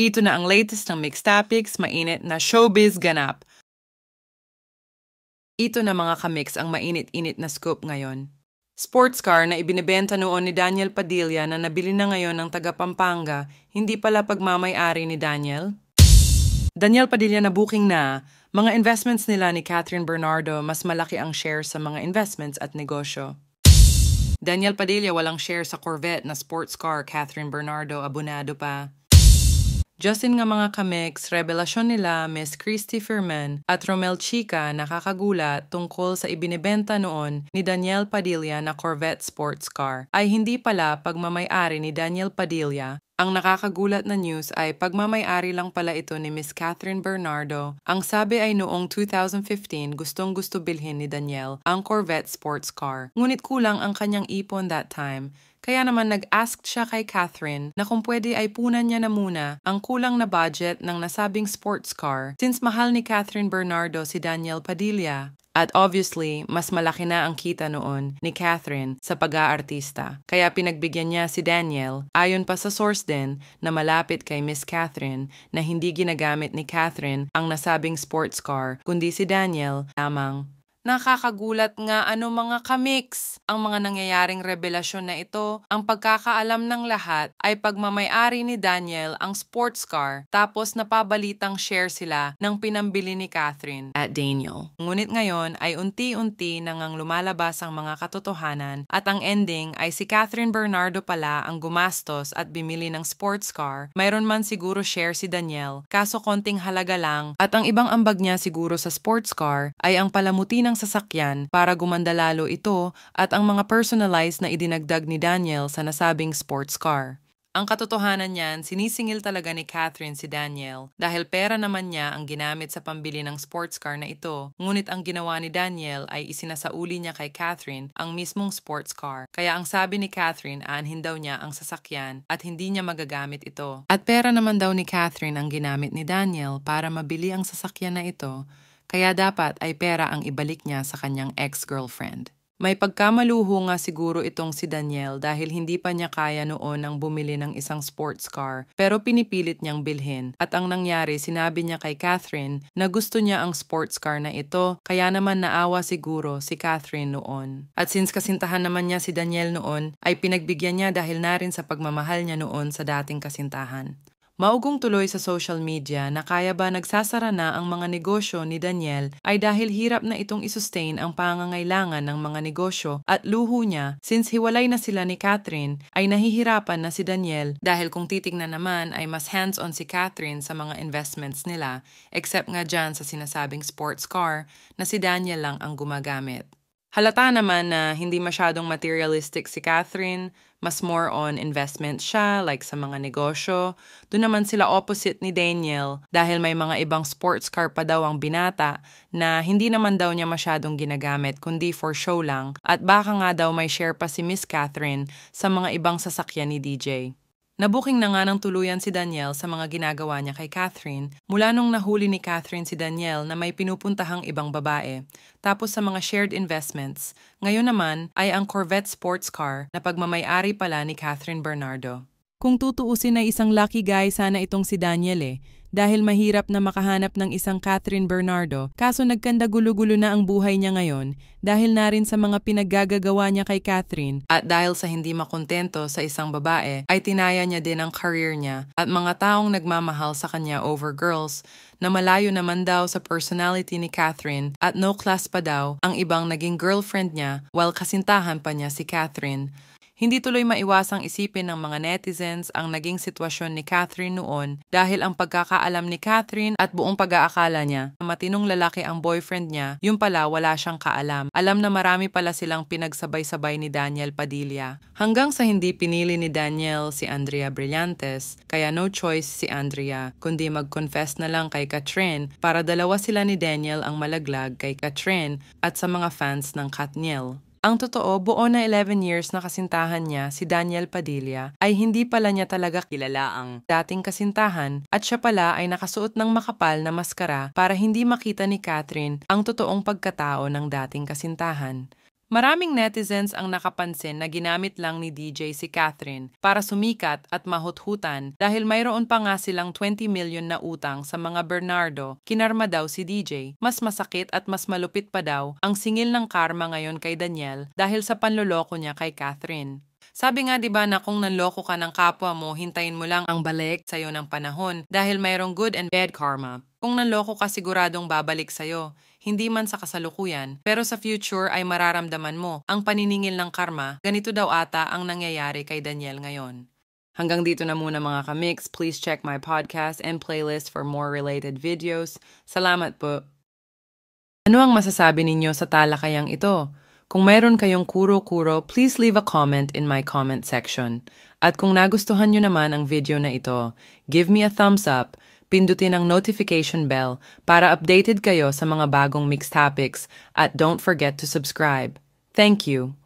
Ito na ang latest ng mixed topics, mainit na showbiz ganap. Ito na mga kamix ang mainit-init na scoop ngayon. Sports car na ibinebenta noon ni Daniel Padilla na nabili na ngayon ng taga Pampanga, hindi pala pagmamay-ari ni Daniel? Daniel Padilla na booking na, mga investments nila ni Catherine Bernardo mas malaki ang share sa mga investments at negosyo. Daniel Padilla walang share sa Corvette na sports car Catherine Bernardo abunado pa. Justin nga mga kamex, revelasyon nila Miss Christy Firman at Romel Chica nakakagula tungkol sa ibinebenta noon ni Daniel Padilla na Corvette sports car ay hindi pala pagmamayari ni Daniel Padilla ang nakakagulat na news ay pagmamayari lang pala ito ni Miss Catherine Bernardo. Ang sabi ay noong 2015 gustong gusto bilhin ni Daniel ang Corvette sports car. Ngunit kulang ang kanyang ipon that time kaya naman nag-ask siya kay Catherine na kung pwede ay punan niya na muna ang kulang na budget ng nasabing sports car since mahal ni Catherine Bernardo si Daniel Padilla. At obviously, mas malaki na ang kita noon ni Catherine sa pag-aartista. Kaya pinagbigyan niya si Daniel, ayon pa sa source din, na malapit kay Miss Catherine na hindi ginagamit ni Catherine ang nasabing sports car, kundi si Daniel lamang Nakakagulat nga ano mga kamix. Ang mga nangyayaring revelasyon na ito, ang pagkakaalam ng lahat ay pagmamayari ni Daniel ang sports car tapos napabalitang share sila ng pinambili ni Catherine at Daniel. Ngunit ngayon ay unti-unti nangang lumalabas ang mga katotohanan at ang ending ay si Catherine Bernardo pala ang gumastos at bimili ng sports car. Mayroon man siguro share si Daniel kaso konting halaga lang at ang ibang ambag niya siguro sa sports car ay ang palamuti ng ng sasakyan para gumanda lalo ito at ang mga personalized na idinagdag ni Daniel sa nasabing sports car. Ang katotohanan niyan, sinisingil talaga ni Catherine si Daniel dahil pera naman niya ang ginamit sa pambili ng sports car na ito. Ngunit ang ginawa ni Daniel ay isinasauli niya kay Catherine ang mismong sports car. Kaya ang sabi ni Catherine, aanhin daw niya ang sasakyan at hindi niya magagamit ito. At pera naman daw ni Catherine ang ginamit ni Daniel para mabili ang sasakyan na ito kaya dapat ay pera ang ibalik niya sa kanyang ex-girlfriend. May pagkamaluho nga siguro itong si Daniel dahil hindi pa niya kaya noon ang bumili ng isang sports car pero pinipilit niyang bilhin at ang nangyari sinabi niya kay Catherine na gusto niya ang sports car na ito kaya naman naawa siguro si Catherine noon. At since kasintahan naman niya si Daniel noon ay pinagbigyan niya dahil na rin sa pagmamahal niya noon sa dating kasintahan. Maugong tuloy sa social media na kaya ba nagsasara na ang mga negosyo ni Daniel ay dahil hirap na itong isustain ang pangangailangan ng mga negosyo at luho niya since hiwalay na sila ni Catherine ay nahihirapan na si Daniel dahil kung titignan naman ay mas hands-on si Catherine sa mga investments nila except nga dyan sa sinasabing sports car na si Daniel lang ang gumagamit. Halata naman na hindi masyadong materialistic si Catherine, mas more on investment siya, like sa mga negosyo. Doon naman sila opposite ni Daniel dahil may mga ibang sports car pa daw ang binata na hindi naman daw niya masyadong ginagamit kundi for show lang at baka nga daw may share pa si Miss Catherine sa mga ibang sasakyan ni DJ. Nabuking na nga ng tuluyan si Daniel sa mga ginagawa niya kay Catherine mula nung nahuli ni Catherine si Daniel na may pinupuntahang ibang babae, tapos sa mga shared investments, ngayon naman ay ang Corvette sports car na pagmamayari pala ni Catherine Bernardo. Kung tutuusin ay isang lucky guy sana itong si Daniel eh, dahil mahirap na makahanap ng isang Catherine Bernardo, kaso nagkanda gulo-gulo na ang buhay niya ngayon dahil na rin sa mga pinaggagawa niya kay Catherine at dahil sa hindi makontento sa isang babae ay tinaya niya din ang career niya at mga taong nagmamahal sa kanya over girls na malayo naman daw sa personality ni Catherine at no class pa daw ang ibang naging girlfriend niya while kasintahan pa niya si Catherine. Hindi tuloy maiwasang isipin ng mga netizens ang naging sitwasyon ni Catherine noon dahil ang pagkakaalam ni Catherine at buong pag-aakala niya na matinong lalaki ang boyfriend niya, yung pala wala siyang kaalam. Alam na marami pala silang pinagsabay-sabay ni Daniel Padilla. Hanggang sa hindi pinili ni Daniel si Andrea Brillantes, kaya no choice si Andrea kundi mag-confess na lang kay Catherine para dalawa sila ni Daniel ang malaglag kay Catherine at sa mga fans ng Katniel. Ang totoo, buo na 11 years na kasintahan niya, si Daniel Padilla, ay hindi pala niya talaga kilala ang dating kasintahan at siya pala ay nakasuot ng makapal na maskara para hindi makita ni Catherine ang totoong pagkatao ng dating kasintahan. Maraming netizens ang nakapansin na ginamit lang ni DJ si Catherine para sumikat at mahuthutan dahil mayroon pa nga silang 20 million na utang sa mga Bernardo, kinarma daw si DJ. Mas masakit at mas malupit pa daw ang singil ng karma ngayon kay Daniel dahil sa panloloko niya kay Catherine. Sabi nga 'di ba na kung nanloko ka ng kapwa mo, hintayin mo lang ang balik sa iyo ng panahon dahil mayroong good and bad karma. Kung nanloko ka siguradong babalik sa iyo hindi man sa kasalukuyan, pero sa future ay mararamdaman mo ang paniningil ng karma, ganito daw ata ang nangyayari kay Daniel ngayon. Hanggang dito na muna mga kamix, please check my podcast and playlist for more related videos. Salamat po! Ano ang masasabi ninyo sa talakayang ito? Kung mayroon kayong kuro-kuro, please leave a comment in my comment section. At kung nagustuhan nyo naman ang video na ito, give me a thumbs up pindutin ang notification bell para updated kayo sa mga bagong mixed topics at don't forget to subscribe. Thank you!